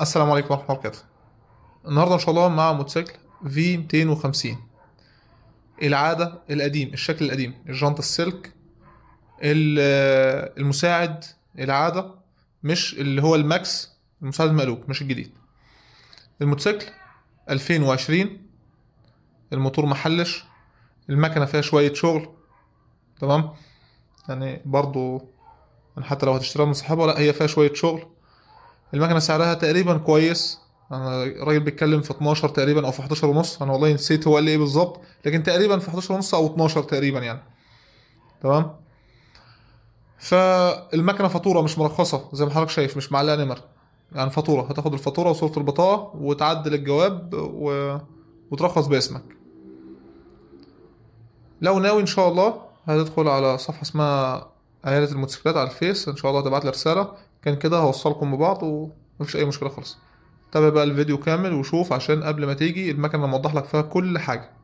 السلام عليكم ورحمه الله وبركاته النهارده ان شاء الله مع موتوسيكل في 250 العاده القديم الشكل القديم الجنطه السلك المساعد العاده مش اللي هو الماكس المساعد المقلوب مش الجديد الموتوسيكل 2020 الموتور محلش المكنه فيها شويه شغل تمام يعني برضو يعني حتى لو هتشتريها من صاحبها لا هي فيها شويه شغل المكنه سعرها تقريبا كويس انا الراجل بيتكلم في 12 تقريبا او في 11 ونص انا والله نسيت هو قال لي ايه بالظبط لكن تقريبا في 11 ونص او 12 تقريبا يعني تمام فالمكنه فاتوره مش مرخصه زي ما حضرتك شايف مش معلقه نمر يعني فاتوره هتاخد الفاتوره وصوره البطاقه وتعدل الجواب و... وترخص باسمك لو ناوي ان شاء الله هتدخل على صفحه اسمها عياده الموتوسيكلات على الفيس ان شاء الله هتبعت لي رساله كان كده هوصلكم ببعض ومفيش اي مشكله خالص تابع بقى الفيديو كامل وشوف عشان قبل ما تيجي المكنه موضح لك فيها كل حاجه